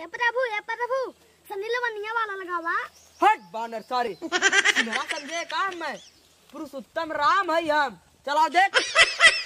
हे प्रभु हे प्रभु सनी लवनिया वाला हट बानर सारे ना समझे काम राम है हम चला देख